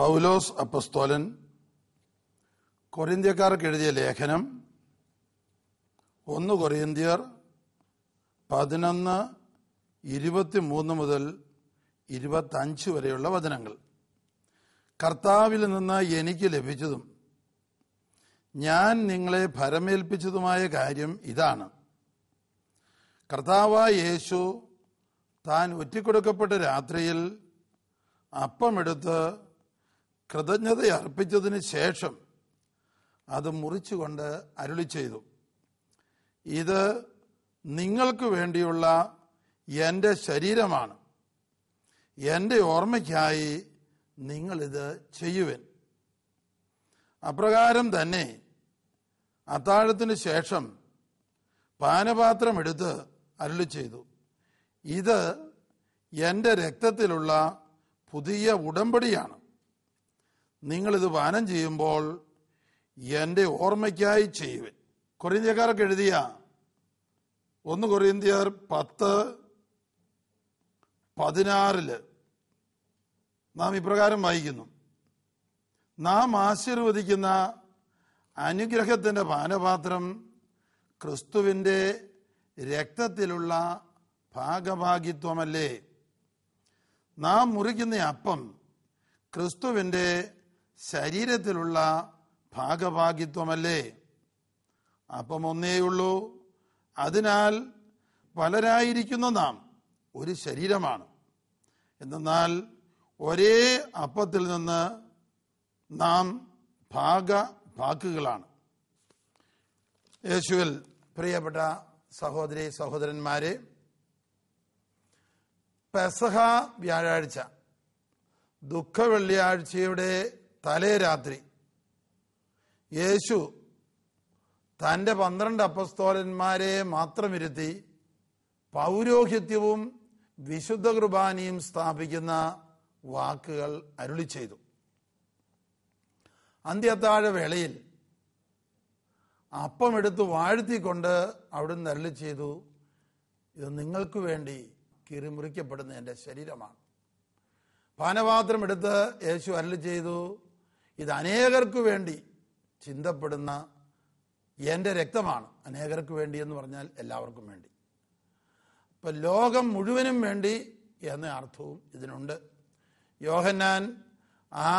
പൗലോസ് അപ്പസ്തോലൻ കൊറിന്ത്യക്കാർക്ക് എഴുതിയ ലേഖനം ഒന്ന് കൊറിയന്ത്യർ പതിനൊന്ന് ഇരുപത്തി മൂന്ന് മുതൽ ഇരുപത്തഞ്ച് വരെയുള്ള വചനങ്ങൾ കർത്താവിൽ നിന്ന് എനിക്ക് ലഭിച്ചതും ഞാൻ നിങ്ങളെ ഭരമേൽപ്പിച്ചതുമായ കാര്യം ഇതാണ് കർത്താവായ യേശു താൻ ഒറ്റിക്കൊടുക്കപ്പെട്ട രാത്രിയിൽ അപ്പമെടുത്ത് കൃതജ്ഞത അർപ്പിച്ചതിന് ശേഷം അത് മുറിച്ചുകൊണ്ട് അരുളി ചെയ്തു ഇത് നിങ്ങൾക്ക് വേണ്ടിയുള്ള എൻ്റെ ശരീരമാണ് എൻ്റെ ഓർമ്മയ്ക്കായി നിങ്ങളിത് ചെയ്യുവൻ അപ്രകാരം തന്നെ അത്താഴത്തിന് ശേഷം പാനപാത്രം എടുത്ത് അരുളി ചെയ്തു ഇത് എൻ്റെ രക്തത്തിലുള്ള പുതിയ ഉടമ്പടിയാണ് നിങ്ങളിത് പാനം ചെയ്യുമ്പോൾ എൻ്റെ ഓർമ്മയ്ക്കായി ചെയ്യുവൻ കൊറിയന്ത്യക്കാരൊക്കെ എഴുതിയ ഒന്ന് കൊറിയന്ത്യർ പത്ത് പതിനാറില് നാം ഇപ്രകാരം വായിക്കുന്നു നാം ആശീർവദിക്കുന്ന അനുഗ്രഹത്തിൻ്റെ പാനപാത്രം ക്രിസ്തുവിൻ്റെ രക്തത്തിലുള്ള ഭാഗഭാഗിത്വമല്ലേ നാം മുറിക്കുന്ന അപ്പം ക്രിസ്തുവിൻ്റെ ശരീരത്തിലുള്ള ഭാഗഭാഗിത്വമല്ലേ അപ്പം ഒന്നേയുള്ളൂ അതിനാൽ പലരായിരിക്കുന്ന നാം ഒരു ശരീരമാണ് എന്നാൽ ഒരേ അപ്പത്തിൽ നിന്ന് നാം ഭാഗ ഭാക്കുകളാണ് യേശുവിൽ പ്രിയപ്പെട്ട സഹോദരി സഹോദരന്മാരെ പെസഹ വ്യാഴാഴ്ച ദുഃഖ വെള്ളിയാഴ്ചയുടെ തലേ രാത്രി യേശു തൻ്റെ പന്ത്രണ്ട് അപ്പസ്തോലന്മാരെ മാത്രമിരുത്തി പൗരോഹിത്യവും വിശുദ്ധ കുർബാനയും സ്ഥാപിക്കുന്ന വാക്കുകൾ അരുളി ചെയ്തു അന്ത്യത്താഴ വേളയിൽ അപ്പമെടുത്ത് വാഴ്ത്തിക്കൊണ്ട് അവിടുന്ന് അരുളി ചെയ്തു ഇത് നിങ്ങൾക്ക് വേണ്ടി കീറിമുറിക്കപ്പെടുന്ന എൻ്റെ ശരീരമാണ് പാനപാത്രം എടുത്ത് യേശു അരുളി ചെയ്തു ഇത് അനേകർക്ക് വേണ്ടി ചിന്തപ്പെടുന്ന എൻ്റെ രക്തമാണ് അനേകർക്ക് വേണ്ടി എന്ന് പറഞ്ഞാൽ എല്ലാവർക്കും വേണ്ടി അപ്പം ലോകം മുഴുവനും വേണ്ടി എന്ന അർത്ഥവും ഇതിനുണ്ട് യോഹന്നാൻ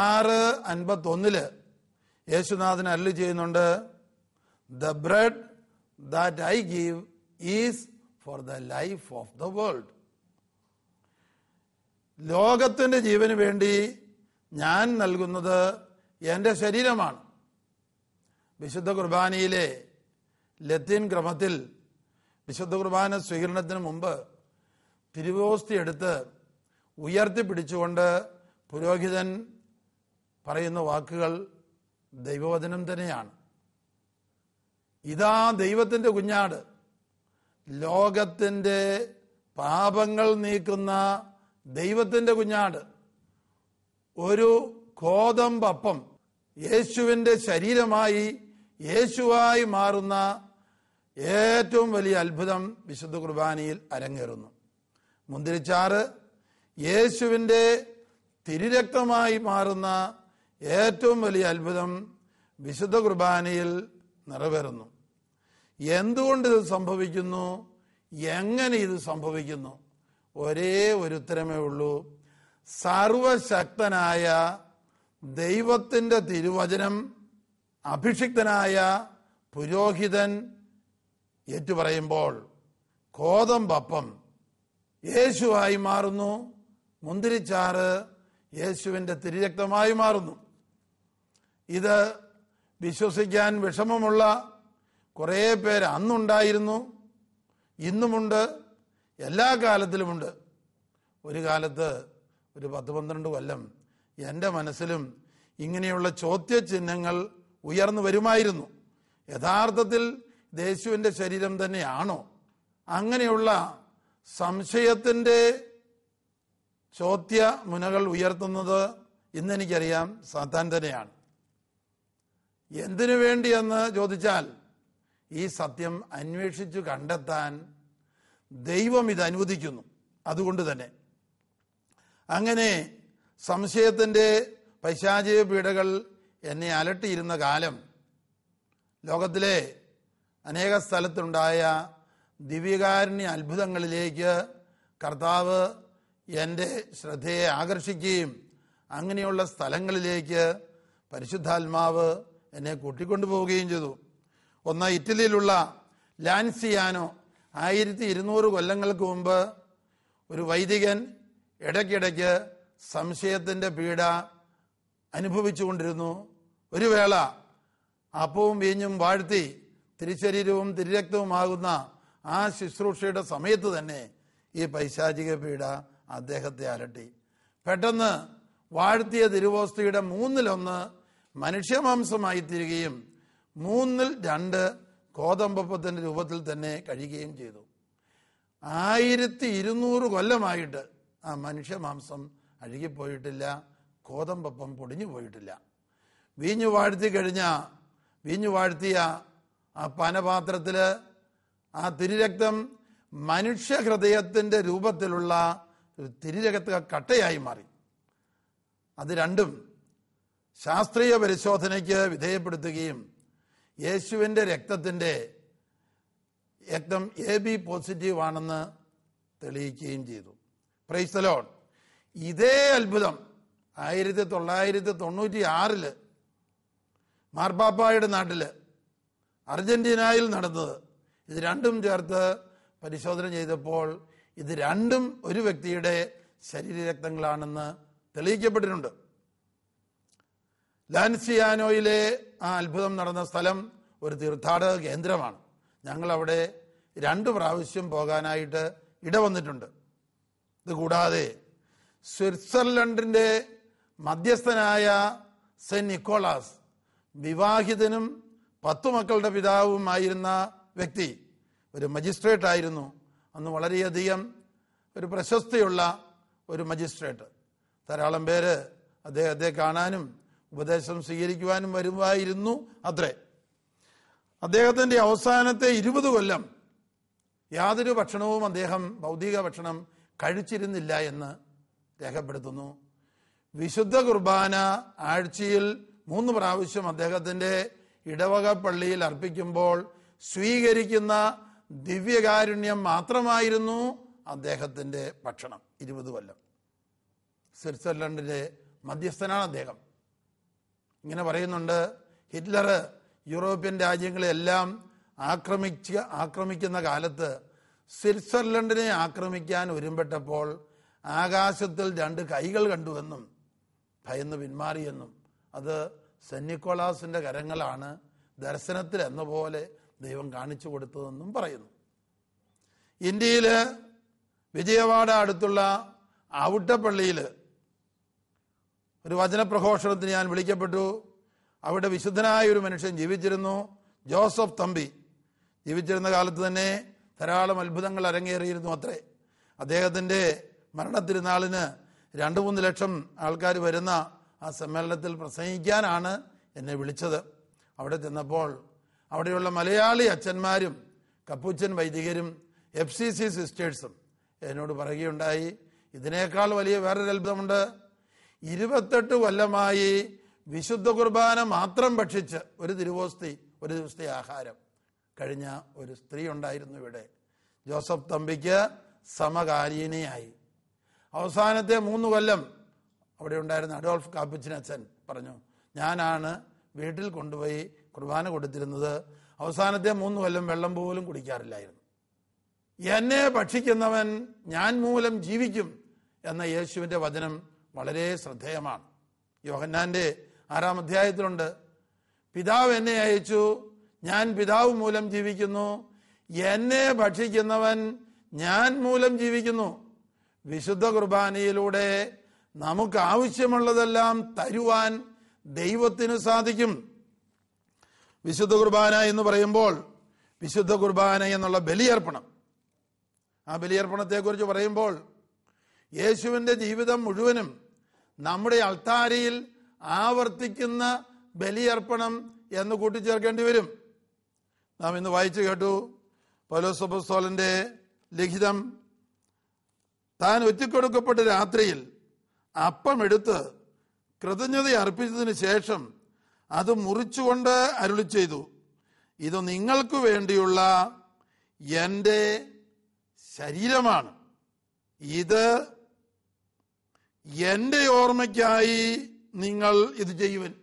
ആറ് അൻപത്തൊന്നില് യേശുനാഥൻ അല്ല ചെയ്യുന്നുണ്ട് the bread that I give is for the life of the world ലോകത്തിൻ്റെ ജീവന് വേണ്ടി ഞാൻ നൽകുന്നത് എൻ്റെ ശരീരമാണ് വിശുദ്ധ കുർബാനയിലെ ലത്തീൻ ക്രമത്തിൽ വിശുദ്ധ കുർബാന സ്വീകരണത്തിന് മുമ്പ് തിരുവോസ്തി എടുത്ത് ഉയർത്തിപ്പിടിച്ചുകൊണ്ട് പുരോഹിതൻ പറയുന്ന വാക്കുകൾ ദൈവവചനം തന്നെയാണ് ഇതാ ദൈവത്തിൻ്റെ കുഞ്ഞാട് ലോകത്തിൻ്റെ പാപങ്ങൾ നീക്കുന്ന ദൈവത്തിൻ്റെ കുഞ്ഞാട് ഒരു കോതമ്പപ്പം യേശുവിൻ്റെ ശരീരമായി യേശുവായി മാറുന്ന ഏറ്റവും വലിയ അത്ഭുതം വിശുദ്ധ കുർബാനയിൽ അരങ്ങേറുന്നു മുന്തിരിച്ചാറ് യേശുവിൻ്റെ തിരുരക്തമായി മാറുന്ന ഏറ്റവും വലിയ അത്ഭുതം വിശുദ്ധ കുർബാനയിൽ നിറവേറുന്നു എന്തുകൊണ്ട് ഇത് സംഭവിക്കുന്നു എങ്ങനെ ഇത് സംഭവിക്കുന്നു ഒരേ ഒരു ഉത്തരമേ ഉള്ളൂ സർവശക്തനായ ദൈവത്തിൻ്റെ തിരുവചനം അഭിഷിക്തനായ പുരോഹിതൻ ഏറ്റുപറയുമ്പോൾ കോതമ്പപ്പം യേശുവായി മാറുന്നു മുന്തിരിച്ചാറ് യേശുവിൻ്റെ തിരുരക്തമായി മാറുന്നു ഇത് വിശ്വസിക്കാൻ വിഷമമുള്ള കുറേ പേര് അന്നുണ്ടായിരുന്നു ഇന്നുമുണ്ട് എല്ലാ കാലത്തിലുമുണ്ട് ഒരു കാലത്ത് ഒരു പത്ത് പന്ത്രണ്ട് കൊല്ലം എൻ്റെ മനസ്സിലും ഇങ്ങനെയുള്ള ചോദ്യചിഹ്നങ്ങൾ ഉയർന്നു വരുമായിരുന്നു യഥാർത്ഥത്തിൽ ദേശുവിൻ്റെ ശരീരം തന്നെയാണോ അങ്ങനെയുള്ള സംശയത്തിൻ്റെ ചോദ്യ മുനകൾ ഉയർത്തുന്നത് ഇന്നെനിക്കറിയാം സാത്താൻ തന്നെയാണ് എന്തിനു വേണ്ടിയെന്ന് ചോദിച്ചാൽ ഈ സത്യം അന്വേഷിച്ചു കണ്ടെത്താൻ ദൈവം ഇത് അനുവദിക്കുന്നു അതുകൊണ്ട് തന്നെ അങ്ങനെ സംശയത്തിൻ്റെ പൈശാചിക പീഡകൾ എന്നെ അലട്ടിയിരുന്ന കാലം ലോകത്തിലെ അനേക സ്ഥലത്തുണ്ടായ ദിവ്യകാരുണ്യ അത്ഭുതങ്ങളിലേക്ക് കർത്താവ് എൻ്റെ ശ്രദ്ധയെ ആകർഷിക്കുകയും അങ്ങനെയുള്ള സ്ഥലങ്ങളിലേക്ക് പരിശുദ്ധാത്മാവ് എന്നെ കൂട്ടിക്കൊണ്ടുപോവുകയും ചെയ്തു ഒന്ന് ഇറ്റലിയിലുള്ള ലാൻസിയാനോ ആയിരത്തി ഇരുന്നൂറ് കൊല്ലങ്ങൾക്ക് മുമ്പ് ഒരു വൈദികൻ ഇടയ്ക്കിടയ്ക്ക് സംശയത്തിൻ്റെ പീഡ അനുഭവിച്ചുകൊണ്ടിരുന്നു ഒരു വേള അപ്പവും വീഞ്ഞും വാഴ്ത്തി തിരിശരീരവും തിരിരക്തവുമാകുന്ന ആ ശുശ്രൂഷയുടെ സമയത്ത് തന്നെ ഈ പൈശാചിക പീഡ അദ്ദേഹത്തെ അലട്ടി പെട്ടെന്ന് വാഴ്ത്തിയ തിരുവോസ്തിയുടെ മൂന്നിലൊന്ന് മനുഷ്യമാംസമായി തീരുകയും മൂന്നിൽ രണ്ട് കോതമ്പപ്പത്തിൻ്റെ രൂപത്തിൽ തന്നെ കഴിയുകയും ചെയ്തു ആയിരത്തി ഇരുന്നൂറ് കൊല്ലമായിട്ട് ആ മനുഷ്യമാംസം അഴുകിപ്പോയിട്ടില്ല കോതമ്പപ്പം പൊടിഞ്ഞു പോയിട്ടില്ല വീഞ്ഞു വാഴ്ത്തി കഴിഞ്ഞ വീഞ്ഞു വാഴ്ത്തിയ ആ പാനപാത്രത്തിൽ ആ മനുഷ്യ ഹൃദയത്തിന്റെ രൂപത്തിലുള്ള തിരുരക്ത കട്ടയായി മാറി അത് രണ്ടും ശാസ്ത്രീയ പരിശോധനയ്ക്ക് വിധേയപ്പെടുത്തുകയും യേശുവിൻ്റെ രക്തത്തിൻ്റെ രക്തം എ ബി പോസിറ്റീവ് ആണെന്ന് തെളിയിക്കുകയും ചെയ്തു പ്രൈസ് ലോൺ ഇതേ അത്ഭുതം ആയിരത്തി തൊള്ളായിരത്തി തൊണ്ണൂറ്റി ആറില് മാർപ്പാപ്പായുടെ നാട്ടില് അർജന്റീനയിൽ നടന്നത് ഇത് രണ്ടും ചേർത്ത് പരിശോധന ചെയ്തപ്പോൾ ഇത് രണ്ടും ഒരു വ്യക്തിയുടെ ശരീരരക്തങ്ങളാണെന്ന് തെളിയിക്കപ്പെട്ടിട്ടുണ്ട് ലാൻസിയാനോയിലെ ആ അത്ഭുതം നടന്ന സ്ഥലം ഒരു തീർത്ഥാടക കേന്ദ്രമാണ് ഞങ്ങൾ അവിടെ രണ്ട് പ്രാവശ്യം പോകാനായിട്ട് ഇടവന്നിട്ടുണ്ട് ഇതുകൂടാതെ സ്വിറ്റ്സർലൻഡിന്റെ മധ്യസ്ഥനായ സെൻ നിക്കോളാസ് വിവാഹിതനും പത്തു മക്കളുടെ പിതാവുമായിരുന്ന വ്യക്തി ഒരു മജിസ്ട്രേറ്റ് ആയിരുന്നു അന്ന് വളരെയധികം ഒരു പ്രശസ്തിയുള്ള ഒരു മജിസ്ട്രേറ്റ് ധാരാളം പേര് അദ്ദേഹത്തെ കാണാനും ഉപദേശം സ്വീകരിക്കുവാനും വരുമായിരുന്നു അത്രേ അദ്ദേഹത്തിന്റെ അവസാനത്തെ ഇരുപത് കൊല്ലം യാതൊരു ഭക്ഷണവും അദ്ദേഹം ഭൗതിക ഭക്ഷണം കഴിച്ചിരുന്നില്ല എന്ന് രേഖപ്പെടുത്തുന്നു വിശുദ്ധ കുർബാന ആഴ്ചയിൽ മൂന്ന് പ്രാവശ്യം അദ്ദേഹത്തിന്റെ ഇടവക പള്ളിയിൽ അർപ്പിക്കുമ്പോൾ സ്വീകരിക്കുന്ന ദിവ്യകാരുണ്യം മാത്രമായിരുന്നു അദ്ദേഹത്തിന്റെ ഭക്ഷണം ഇരുപത് കൊല്ലം സ്വിറ്റ്സർലൻഡിന്റെ മധ്യസ്ഥനാണ് അദ്ദേഹം ഇങ്ങനെ പറയുന്നുണ്ട് ഹിറ്റ്ലർ യൂറോപ്യൻ രാജ്യങ്ങളെല്ലാം ആക്രമിച്ച് ആക്രമിക്കുന്ന കാലത്ത് സ്വിറ്റ്സർലൻഡിനെ ആക്രമിക്കാൻ ഒരുമ്പെട്ടപ്പോൾ ആകാശത്തിൽ രണ്ട് കൈകൾ കണ്ടുവെന്നും ഭയന്ന് പിന്മാറിയെന്നും അത് സെന്റ് കരങ്ങളാണ് ദർശനത്തിൽ എന്ന പോലെ ദൈവം കാണിച്ചു കൊടുത്തതെന്നും പറയുന്നു ഇന്ത്യയിൽ വിജയവാഡ അടുത്തുള്ള അവിട്ടപ്പള്ളിയിൽ ഒരു വചനപ്രഘോഷണത്തിന് ഞാൻ വിളിക്കപ്പെട്ടു അവിടെ വിശുദ്ധനായ ഒരു മനുഷ്യൻ ജീവിച്ചിരുന്നു ജോസഫ് തമ്പി ജീവിച്ചിരുന്ന കാലത്ത് തന്നെ ധാരാളം അത്ഭുതങ്ങൾ അരങ്ങേറിയിരുന്നു അത്രേ അദ്ദേഹത്തിൻ്റെ മരണത്തിരുന്നാളിന് രണ്ട് മൂന്ന് ലക്ഷം ആൾക്കാർ വരുന്ന ആ സമ്മേളനത്തിൽ പ്രസംഗിക്കാനാണ് എന്നെ വിളിച്ചത് അവിടെ ചെന്നപ്പോൾ അവിടെയുള്ള മലയാളി അച്ഛന്മാരും കപ്പൂച്ചൻ വൈദികരും എഫ് സി സി സിസ്റ്റേഴ്സും എന്നോട് പറയുകയുണ്ടായി ഇതിനേക്കാൾ വലിയ വേറൊരു അത്ഭുതമുണ്ട് ഇരുപത്തെട്ട് കൊല്ലമായി വിശുദ്ധ കുർബാന മാത്രം ഭക്ഷിച്ച് ഒരു തിരുവോസ്തി ഒരു ദിവസത്തെ ആഹാരം കഴിഞ്ഞ ഒരു സ്ത്രീ ഉണ്ടായിരുന്നു ഇവിടെ ജോസഫ് തമ്പിക്ക് സമകാലീനയായി അവസാനത്തെ മൂന്ന് കൊല്ലം അവിടെ ഉണ്ടായിരുന്ന അഡോൾഫ് കാപ്പിച്ചിനച്ഛൻ പറഞ്ഞു ഞാനാണ് വീട്ടിൽ കൊണ്ടുപോയി കുർബാന കൊടുത്തിരുന്നത് അവസാനത്തെ മൂന്ന് കൊല്ലം വെള്ളം പോലും കുടിക്കാറില്ലായിരുന്നു എന്നെ ഭക്ഷിക്കുന്നവൻ ഞാൻ മൂലം ജീവിക്കും എന്ന യേശുവിൻ്റെ വചനം വളരെ ശ്രദ്ധേയമാണ് യോഹന്നാൻ്റെ ആറാം അധ്യായത്തിലുണ്ട് പിതാവ് എന്നെ അയച്ചു ഞാൻ പിതാവ് മൂലം ജീവിക്കുന്നു എന്നെ ഭക്ഷിക്കുന്നവൻ ഞാൻ മൂലം ജീവിക്കുന്നു വിശുദ്ധ കുർബാനയിലൂടെ നമുക്ക് ആവശ്യമുള്ളതെല്ലാം തരുവാൻ ദൈവത്തിന് സാധിക്കും വിശുദ്ധ കുർബാന എന്ന് പറയുമ്പോൾ വിശുദ്ധ കുർബാന എന്നുള്ള ബലിയർപ്പണം ആ ബലിയർപ്പണത്തെക്കുറിച്ച് പറയുമ്പോൾ യേശുവിൻ്റെ ജീവിതം മുഴുവനും നമ്മുടെ അൾത്താരയിൽ ആവർത്തിക്കുന്ന ബലിയർപ്പണം എന്ന് കൂട്ടിച്ചേർക്കേണ്ടി വരും നാം ഇന്ന് വായിച്ചു കേട്ടു പൗലോസോപസ്തോലന്റെ ലിഖിതം താൻ ഒറ്റിക്കൊടുക്കപ്പെട്ട രാത്രിയിൽ അപ്പമെടുത്ത് കൃതജ്ഞത അർപ്പിച്ചതിന് ശേഷം അത് മുറിച്ചുകൊണ്ട് അരുളി ചെയ്തു ഇത് നിങ്ങൾക്ക് വേണ്ടിയുള്ള എൻ്റെ ശരീരമാണ് ഇത് എൻ്റെ ഓർമ്മയ്ക്കായി നിങ്ങൾ ഇത് ചെയ്യുവൻ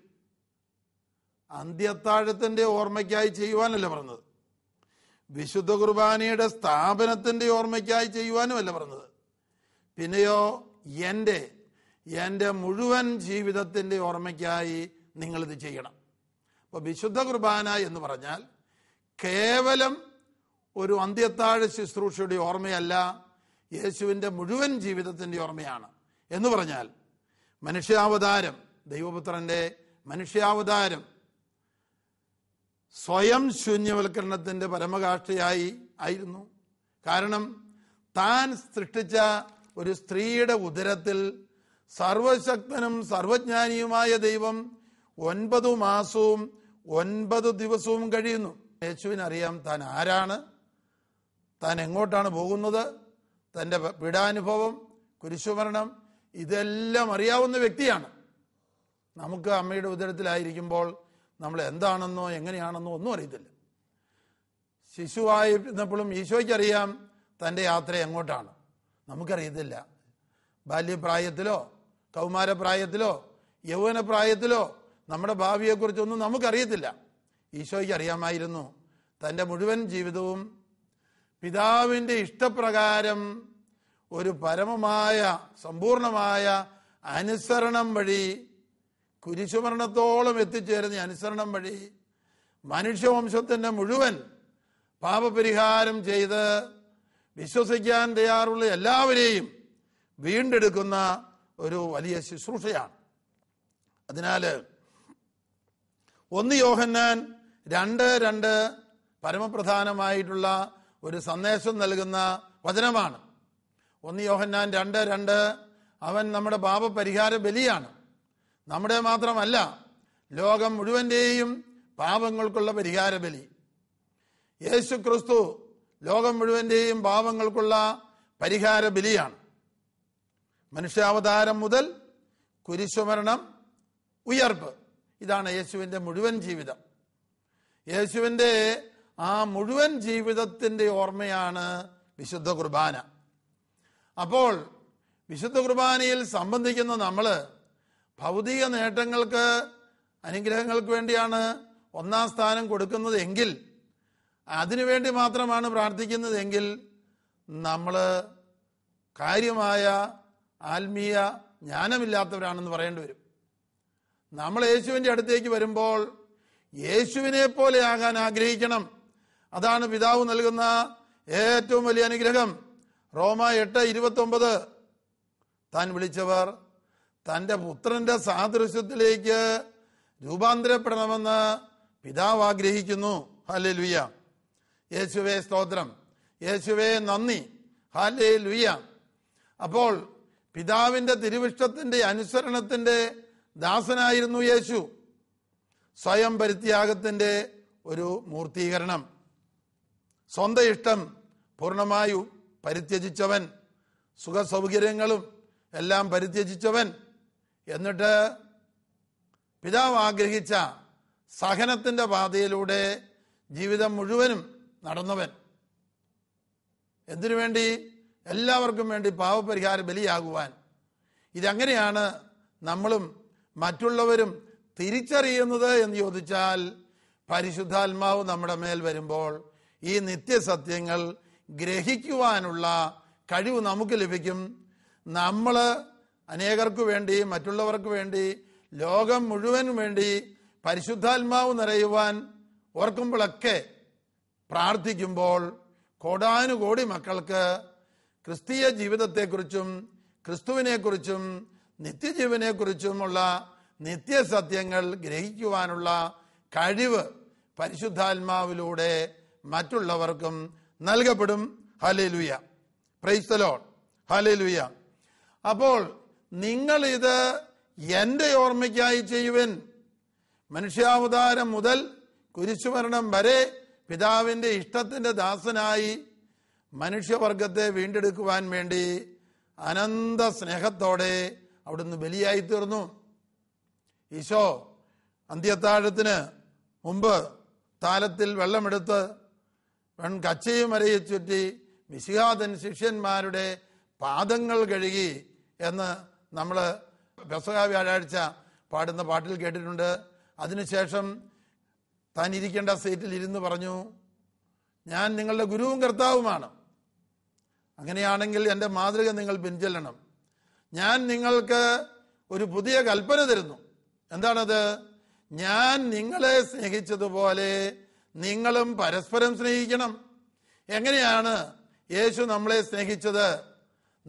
അന്ത്യത്താഴത്തിൻ്റെ ഓർമ്മയ്ക്കായി ചെയ്യുവാനല്ല പറഞ്ഞത് വിശുദ്ധ കുർബാനയുടെ സ്ഥാപനത്തിൻ്റെ ഓർമ്മയ്ക്കായി ചെയ്യുവാനുമല്ല പറഞ്ഞത് പിന്നെയോ എൻ്റെ എൻ്റെ മുഴുവൻ ജീവിതത്തിൻ്റെ ഓർമ്മയ്ക്കായി നിങ്ങളിത് ചെയ്യണം അപ്പോൾ വിശുദ്ധ കുർബാന എന്ന് പറഞ്ഞാൽ കേവലം ഒരു അന്ത്യത്താഴ ശുശ്രൂഷയുടെ ഓർമ്മയല്ല യേശുവിൻ്റെ മുഴുവൻ ജീവിതത്തിൻ്റെ ഓർമ്മയാണ് എന്ന് പറഞ്ഞാൽ മനുഷ്യാവതാരം ദൈവപുത്രൻ്റെ മനുഷ്യാവതാരം സ്വയം ശൂന്യവൽക്കരണത്തിൻ്റെ പരമകാഷ്ഠയായി ആയിരുന്നു കാരണം താൻ സൃഷ്ടിച്ച ഒരു സ്ത്രീയുടെ ഉദരത്തിൽ സർവശക്തനും സർവജ്ഞാനിയുമായ ദൈവം ഒൻപത് മാസവും ഒൻപത് ദിവസവും കഴിയുന്നു യേശുവിനറിയാം താൻ ആരാണ് താൻ എങ്ങോട്ടാണ് പോകുന്നത് തൻ്റെ പീഡാനുഭവം കുരിശുമരണം ഇതെല്ലാം അറിയാവുന്ന വ്യക്തിയാണ് നമുക്ക് അമ്മയുടെ ഉദരത്തിലായിരിക്കുമ്പോൾ നമ്മൾ എന്താണെന്നോ എങ്ങനെയാണെന്നോ ഒന്നും അറിയത്തില്ല ശിശുവായിരുന്നപ്പോഴും ഈശോയ്ക്കറിയാം തൻ്റെ യാത്ര എങ്ങോട്ടാണ് നമുക്കറിയത്തില്ല ബാല്യപ്രായത്തിലോ കൗമാരപ്രായത്തിലോ യൗവനപ്രായത്തിലോ നമ്മുടെ ഭാവിയെക്കുറിച്ചൊന്നും നമുക്കറിയത്തില്ല ഈശോയ്ക്ക് അറിയാമായിരുന്നു തൻ്റെ മുഴുവൻ ജീവിതവും പിതാവിൻ്റെ ഇഷ്ടപ്രകാരം ഒരു പരമമായ സമ്പൂർണമായ അനുസരണം വഴി കുരിശുമരണത്തോളം എത്തിച്ചേരുന്ന അനുസരണം വഴി മനുഷ്യവംശത്തിൻ്റെ മുഴുവൻ പാപപരിഹാരം ചെയ്ത് വിശ്വസിക്കാൻ തയ്യാറുള്ള എല്ലാവരെയും വീണ്ടെടുക്കുന്ന ഒരു വലിയ ശുശ്രൂഷയാണ് അതിനാൽ ഒന്ന് യോഹന്നാൻ രണ്ട് രണ്ട് പരമപ്രധാനമായിട്ടുള്ള ഒരു സന്ദേശം നൽകുന്ന വചനമാണ് ഒന്ന് യോഹന്നാൻ രണ്ട് രണ്ട് അവൻ നമ്മുടെ പാപപരിഹാര ബലിയാണ് നമ്മുടെ മാത്രമല്ല ലോകം മുഴുവൻ്റെയും പാപങ്ങൾക്കുള്ള പരിഹാര ബലി യേശു ക്രിസ്തു ലോകം മുഴുവന്റെയും പാപങ്ങൾക്കുള്ള പരിഹാര ബലിയാണ് മനുഷ്യാവതാരം മുതൽ കുരിശുമരണം ഉയർപ്പ് ഇതാണ് യേശുവിൻ്റെ മുഴുവൻ ജീവിതം യേശുവിൻ്റെ ആ മുഴുവൻ ജീവിതത്തിൻ്റെ ഓർമ്മയാണ് വിശുദ്ധ കുർബാന അപ്പോൾ വിശുദ്ധ കുർബാനയിൽ സംബന്ധിക്കുന്ന നമ്മൾ ഭൗതിക നേട്ടങ്ങൾക്ക് അനുഗ്രഹങ്ങൾക്ക് വേണ്ടിയാണ് ഒന്നാം സ്ഥാനം കൊടുക്കുന്നത് എങ്കിൽ അതിനുവേണ്ടി മാത്രമാണ് പ്രാർത്ഥിക്കുന്നതെങ്കിൽ നമ്മൾ കാര്യമായ ആത്മീയ ജ്ഞാനമില്ലാത്തവരാണെന്ന് പറയേണ്ടി വരും നമ്മൾ യേശുവിൻ്റെ അടുത്തേക്ക് വരുമ്പോൾ യേശുവിനെ പോലെ ആകാൻ ആഗ്രഹിക്കണം അതാണ് പിതാവ് നൽകുന്ന ഏറ്റവും വലിയ അനുഗ്രഹം റോമ എട്ട് ഇരുപത്തൊമ്പത് താൻ വിളിച്ചവർ തൻ്റെ പുത്രന്റെ സാദൃശ്യത്തിലേക്ക് രൂപാന്തരപ്പെടണമെന്ന് പിതാവ് ആഗ്രഹിക്കുന്നു ഹല്ലെ യേശുവേ സ്തോത്രം യേശുവേ നന്ദി ഹാലേ ലുയ അപ്പോൾ പിതാവിന്റെ തിരുവിഷ്ടത്തിന്റെ അനുസരണത്തിന്റെ ദാസനായിരുന്നു യേശു സ്വയം പരിത്യാഗത്തിന്റെ ഒരു മൂർത്തീകരണം സ്വന്തം ഇഷ്ടം പൂർണ്ണമായും പരിത്യജിച്ചവൻ സുഖസൗകര്യങ്ങളും എല്ലാം പരിത്യജിച്ചവൻ എന്നിട്ട് പിതാവ് ആഗ്രഹിച്ച സഹനത്തിന്റെ പാതയിലൂടെ ജീവിതം മുഴുവനും നടന്നവൻ എന്തിനു വേണ്ടി എല്ലാവർക്കും വേണ്ടി പാവപരിഹാര ബലിയാകുവാൻ ഇതങ്ങനെയാണ് നമ്മളും മറ്റുള്ളവരും തിരിച്ചറിയുന്നത് എന്ന് ചോദിച്ചാൽ പരിശുദ്ധാത്മാവ് നമ്മുടെ മേൽ വരുമ്പോൾ ഈ നിത്യസത്യങ്ങൾ ഗ്രഹിക്കുവാനുള്ള കഴിവ് നമുക്ക് ലഭിക്കും നമ്മൾ അനേകർക്കു വേണ്ടി മറ്റുള്ളവർക്ക് വേണ്ടി ലോകം മുഴുവനും വേണ്ടി പരിശുദ്ധാത്മാവ് നിറയുവാൻ ഓർക്കുമ്പോഴൊക്കെ പ്രാർത്ഥിക്കുമ്പോൾ കോടാനുകോടി മക്കൾക്ക് ക്രിസ്തീയ ജീവിതത്തെക്കുറിച്ചും ക്രിസ്തുവിനെക്കുറിച്ചും നിത്യജീവനെക്കുറിച്ചുമുള്ള നിത്യസത്യങ്ങൾ ഗ്രഹിക്കുവാനുള്ള കഴിവ് പരിശുദ്ധാത്മാവിലൂടെ മറ്റുള്ളവർക്കും നൽകപ്പെടും ഹലിലുയ പ്രൈസ്തലോൾ ഹലിലുയ അപ്പോൾ നിങ്ങൾ ഇത് എന്റെ ഓർമ്മയ്ക്കായി ചെയ്യുവൻ മനുഷ്യാവതാരം മുതൽ കുരിശുമരണം വരെ പിതാവിൻ്റെ ഇഷ്ടത്തിൻ്റെ ദാസനായി മനുഷ്യവർഗത്തെ വീണ്ടെടുക്കുവാൻ വേണ്ടി അനന്ത സ്നേഹത്തോടെ അവിടുന്ന് ബലിയായി തീർന്നു ഈശോ അന്ത്യത്താഴത്തിന് മുമ്പ് താലത്തിൽ വെള്ളമെടുത്ത് വെൺ കച്ചയും അരയെ ചുറ്റി മിശിഹാതൻ ശിഷ്യന്മാരുടെ പാദങ്ങൾ കഴുകി എന്ന് നമ്മൾ ബസക വ്യാഴാഴ്ച പാടുന്ന പാട്ടിൽ കേട്ടിട്ടുണ്ട് അതിനുശേഷം താൻ ഇരിക്കേണ്ട സീറ്റിൽ ഇരുന്ന് പറഞ്ഞു ഞാൻ നിങ്ങളുടെ ഗുരുവും കർത്താവുമാണ് അങ്ങനെയാണെങ്കിൽ എൻ്റെ മാതൃക നിങ്ങൾ പിൻചെല്ലണം ഞാൻ നിങ്ങൾക്ക് ഒരു പുതിയ കൽപ്പന തരുന്നു എന്താണത് ഞാൻ നിങ്ങളെ സ്നേഹിച്ചതുപോലെ നിങ്ങളും പരസ്പരം സ്നേഹിക്കണം എങ്ങനെയാണ് യേശു നമ്മളെ സ്നേഹിച്ചത്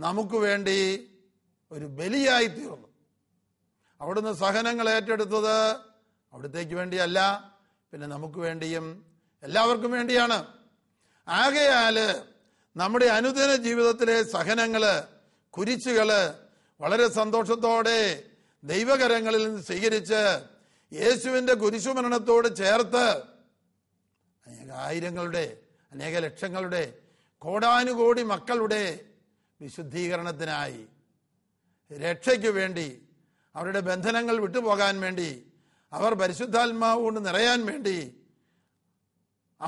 നമുക്ക് വേണ്ടി ഒരു ബലിയായി തീർന്നു അവിടുന്ന് സഹനങ്ങൾ ഏറ്റെടുത്തത് അവിടത്തേക്ക് വേണ്ടിയല്ല പിന്നെ നമുക്ക് വേണ്ടിയും എല്ലാവർക്കും വേണ്ടിയാണ് ആകയാല് നമ്മുടെ അനുദിന ജീവിതത്തിലെ സഹനങ്ങള് കുരിച്ചുകള് വളരെ സന്തോഷത്തോടെ ദൈവകരങ്ങളിൽ നിന്ന് സ്വീകരിച്ച് യേശുവിന്റെ കുരിശുമരണത്തോട് ചേർത്ത് അനേക ആയിരങ്ങളുടെ അനേക ലക്ഷങ്ങളുടെ കോടാനുകോടി മക്കളുടെ വിശുദ്ധീകരണത്തിനായി രക്ഷയ്ക്കു വേണ്ടി അവരുടെ ബന്ധനങ്ങൾ വിട്ടുപോകാൻ വേണ്ടി അവർ പരിശുദ്ധാത്മാവ് കൊണ്ട് നിറയാൻ വേണ്ടി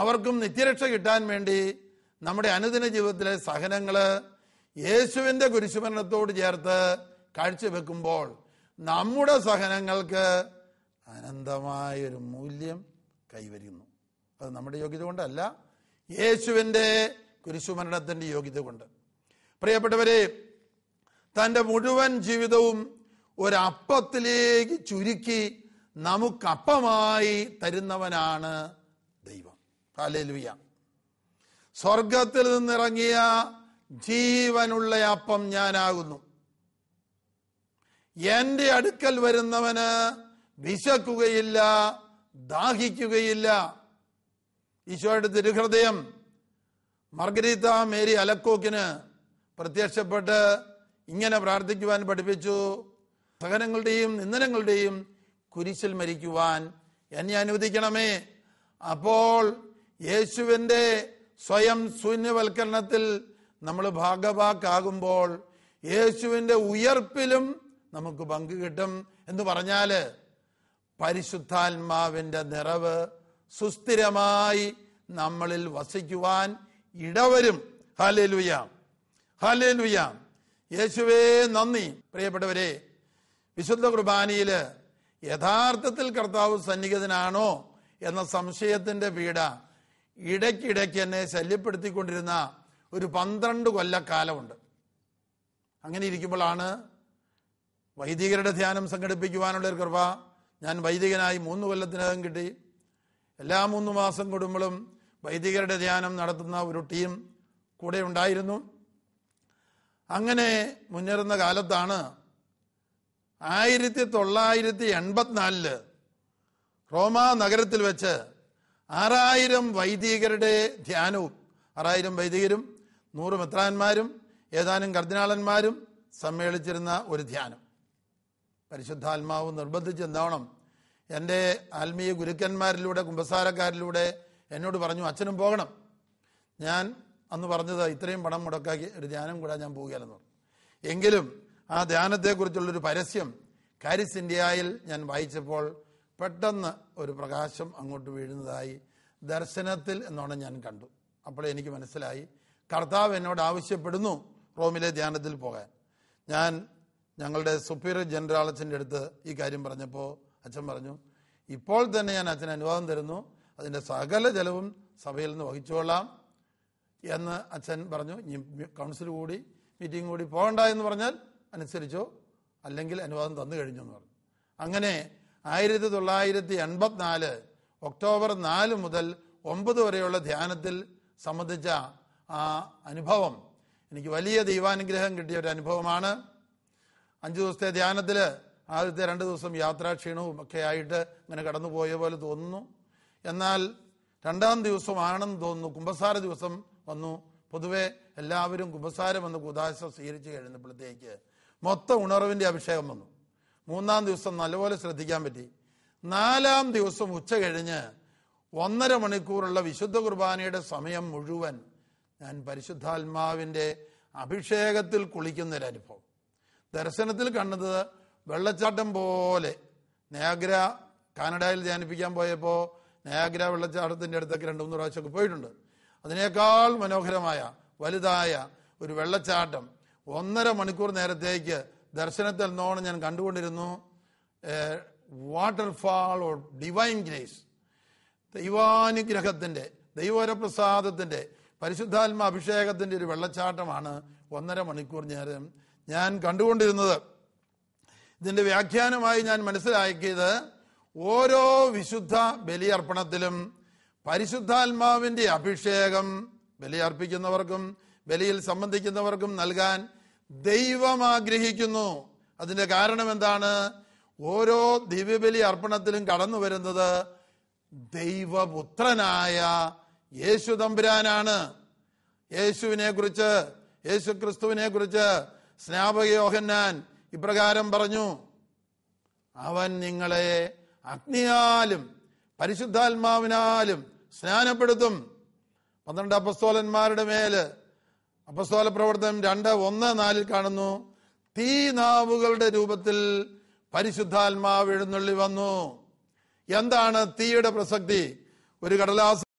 അവർക്കും നിത്യരക്ഷ കിട്ടാൻ വേണ്ടി നമ്മുടെ അനുദിന ജീവിതത്തിലെ സഹനങ്ങള് യേശുവിന്റെ കുരിശുമരണത്തോട് ചേർത്ത് കാഴ്ചവെക്കുമ്പോൾ നമ്മുടെ സഹനങ്ങൾക്ക് അനന്തമായൊരു മൂല്യം കൈവരുന്നു അത് നമ്മുടെ യോഗ്യത കൊണ്ടല്ല യേശുവിൻ്റെ കുരിശുമരണത്തിൻ്റെ യോഗ്യത കൊണ്ട് പ്രിയപ്പെട്ടവരെ തൻ്റെ മുഴുവൻ ജീവിതവും ഒരപ്പത്തിലേക്ക് ചുരുക്കി നമുക്കപ്പമായി തരുന്നവനാണ് ദൈവം കാലേലുയ സ്വർഗത്തിൽ നിന്നിറങ്ങിയ ജീവനുള്ള അപ്പം ഞാനാകുന്നു എന്റെ അടുക്കൽ വരുന്നവന് വിശക്കുകയില്ല ദാഹിക്കുകയില്ല ഈശോയുടെ തിരുഹൃദയം മർഗരീത മേരി അലക്കോക്കിന് പ്രത്യക്ഷപ്പെട്ട് ഇങ്ങനെ പ്രാർത്ഥിക്കുവാൻ പഠിപ്പിച്ചു സഹനങ്ങളുടെയും നിന്ദനങ്ങളുടെയും കുരിശിൽ മരിക്കുവാൻ എന്നെ അനുവദിക്കണമേ അപ്പോൾ യേശുവിൻ്റെ സ്വയം ശൂന്യവൽക്കരണത്തിൽ നമ്മൾ ഭാഗഭാക്കാകുമ്പോൾ യേശുവിൻ്റെ ഉയർപ്പിലും നമുക്ക് പങ്ക് കിട്ടും എന്ന് പറഞ്ഞാല് പരിശുദ്ധാത്മാവിൻ്റെ നിറവ് സുസ്ഥിരമായി നമ്മളിൽ വസിക്കുവാൻ ഇടവരും ഹലലുയ ഹലലുയ യേശുവേ നന്ദി പ്രിയപ്പെട്ടവരെ വിശുദ്ധ കുർബാനയില് യഥാർത്ഥത്തിൽ കർത്താവ് സന്നിഹിതനാണോ എന്ന സംശയത്തിന്റെ പീഡ ഇടയ്ക്കിടയ്ക്ക് എന്നെ ശല്യപ്പെടുത്തിക്കൊണ്ടിരുന്ന ഒരു പന്ത്രണ്ട് കൊല്ലക്കാലമുണ്ട് അങ്ങനെ ഇരിക്കുമ്പോഴാണ് വൈദികരുടെ ധ്യാനം സംഘടിപ്പിക്കുവാനുള്ള ഒരു കൃപ ഞാൻ വൈദികനായി മൂന്ന് കൊല്ലത്തിനകം കിട്ടി എല്ലാ മൂന്ന് മാസം കൂടുമ്പോഴും വൈദികരുടെ ധ്യാനം നടത്തുന്ന ഒരു ടീം കൂടെ ഉണ്ടായിരുന്നു അങ്ങനെ മുന്നേറുന്ന കാലത്താണ് ആയിരത്തി തൊള്ളായിരത്തി എൺപത്തിനാലില് റോമ നഗരത്തിൽ വെച്ച് ആറായിരം വൈദികരുടെ ധ്യാനവും ആറായിരം വൈദികരും നൂറ് മെത്രാന്മാരും ഏതാനും കർദിനാളന്മാരും സമ്മേളിച്ചിരുന്ന ഒരു ധ്യാനം പരിശുദ്ധാത്മാവ് നിർബന്ധിച്ചെന്തോണം എൻ്റെ ആത്മീയ ഗുരുക്കന്മാരിലൂടെ കുമ്പസാരക്കാരിലൂടെ എന്നോട് പറഞ്ഞു അച്ഛനും പോകണം ഞാൻ അന്ന് പറഞ്ഞത് ഇത്രയും പണം മുടക്കാക്കി ഒരു ധ്യാനം കൂടാൻ ഞാൻ പോവുകയല്ലെന്ന് എങ്കിലും ആ ധ്യാനത്തെക്കുറിച്ചുള്ളൊരു പരസ്യം കാരിസ് ഇന്ത്യയിൽ ഞാൻ വായിച്ചപ്പോൾ പെട്ടെന്ന് ഒരു പ്രകാശം അങ്ങോട്ട് വീഴുന്നതായി ദർശനത്തിൽ എന്നോണം ഞാൻ കണ്ടു അപ്പോൾ എനിക്ക് മനസ്സിലായി കർത്താവ് എന്നോട് ആവശ്യപ്പെടുന്നു റോമിലെ ധ്യാനത്തിൽ പോകാൻ ഞാൻ ഞങ്ങളുടെ സുപ്പീരിയർ ജനറൽ അച്ഛൻ്റെ അടുത്ത് ഈ കാര്യം പറഞ്ഞപ്പോൾ അച്ഛൻ പറഞ്ഞു ഇപ്പോൾ തന്നെ ഞാൻ അച്ഛന് അനുവാദം തരുന്നു അതിൻ്റെ സകല ജലവും സഭയിൽ നിന്ന് വഹിച്ചുകൊള്ളാം എന്ന് അച്ഛൻ പറഞ്ഞു കൗൺസിൽ കൂടി മീറ്റിംഗ് കൂടി പോകണ്ട എന്ന് പറഞ്ഞാൽ അനുസരിച്ചോ അല്ലെങ്കിൽ അനുവാദം തന്നു കഴിഞ്ഞു എന്ന് പറഞ്ഞു അങ്ങനെ ആയിരത്തി തൊള്ളായിരത്തി എൺപത്തിനാല് ഒക്ടോബർ നാല് മുതൽ ഒമ്പത് വരെയുള്ള ധ്യാനത്തിൽ സംബന്ധിച്ച ആ അനുഭവം എനിക്ക് വലിയ ദൈവാനുഗ്രഹം കിട്ടിയ ഒരു അനുഭവമാണ് അഞ്ചു ദിവസത്തെ ധ്യാനത്തിൽ ആദ്യത്തെ രണ്ട് ദിവസം യാത്രാക്ഷീണവും ഒക്കെ ആയിട്ട് ഇങ്ങനെ കടന്നുപോയ പോലെ തോന്നുന്നു എന്നാൽ രണ്ടാം ദിവസമാണെന്ന് തോന്നുന്നു കുംഭസാര ദിവസം വന്നു പൊതുവെ എല്ലാവരും കുംഭസാരം എന്ന് കുദാശ സ്വീകരിച്ച് കഴിഞ്ഞപ്പോഴത്തേക്ക് മൊത്തം ഉണർവിൻ്റെ അഭിഷേകം വന്നു മൂന്നാം ദിവസം നല്ലപോലെ ശ്രദ്ധിക്കാൻ പറ്റി നാലാം ദിവസം ഉച്ച കഴിഞ്ഞ് ഒന്നര മണിക്കൂറുള്ള വിശുദ്ധ കുർബാനയുടെ സമയം മുഴുവൻ ഞാൻ പരിശുദ്ധാത്മാവിൻ്റെ അഭിഷേകത്തിൽ കുളിക്കുന്നൊരനുഭവം ദർശനത്തിൽ കണ്ടത് വെള്ളച്ചാട്ടം പോലെ നയാഗ്ര കാനഡയിൽ ധ്യാനിപ്പിക്കാൻ പോയപ്പോൾ നയാഗ്ര വെള്ളച്ചാട്ടത്തിൻ്റെ അടുത്തൊക്കെ രണ്ട് മൂന്ന് പ്രാവശ്യമൊക്കെ പോയിട്ടുണ്ട് അതിനേക്കാൾ മനോഹരമായ വലുതായ ഒരു വെള്ളച്ചാട്ടം ഒന്നര മണിക്കൂർ നേരത്തേക്ക് ദർശനത്തിൽ നോണ് ഞാൻ കണ്ടുകൊണ്ടിരുന്നു വാട്ടർഫാൾ ഓർ ഡിവൈൻ ഗ്രേസ് ദൈവാനുഗ്രഹത്തിൻ്റെ ദൈവരപ്രസാദത്തിൻ്റെ പരിശുദ്ധാത്മ അഭിഷേകത്തിൻ്റെ ഒരു വെള്ളച്ചാട്ടമാണ് ഒന്നര മണിക്കൂർ നേരം ഞാൻ കണ്ടുകൊണ്ടിരുന്നത് ഇതിൻ്റെ വ്യാഖ്യാനമായി ഞാൻ മനസ്സിലാക്കിയത് ഓരോ വിശുദ്ധ ബലിയർപ്പണത്തിലും പരിശുദ്ധാത്മാവിൻ്റെ അഭിഷേകം ബലിയർപ്പിക്കുന്നവർക്കും ബലിയിൽ സംബന്ധിക്കുന്നവർക്കും നൽകാൻ ദൈവം ആഗ്രഹിക്കുന്നു അതിന്റെ കാരണം എന്താണ് ഓരോ ദിവ്യബലി അർപ്പണത്തിലും കടന്നു വരുന്നത് ദൈവപുത്രനായ യേശു തമ്പുരാനാണ് യേശുവിനെ കുറിച്ച് യേശു ക്രിസ്തുവിനെ കുറിച്ച് സ്നാപക യോഹന്നാൻ ഇപ്രകാരം പറഞ്ഞു അവൻ നിങ്ങളെ അഗ്നിയാലും പരിശുദ്ധാത്മാവിനാലും സ്നാനപ്പെടുത്തും പന്ത്രണ്ട് അപസ്തോലന്മാരുടെ മേല് അപ്പസ്തോല പ്രവർത്തനം രണ്ട് ഒന്ന് നാലിൽ കാണുന്നു തീ നാവുകളുടെ രൂപത്തിൽ പരിശുദ്ധാത്മാവ് എഴുന്നള്ളി വന്നു എന്താണ് തീയുടെ പ്രസക്തി ഒരു കടലാസ്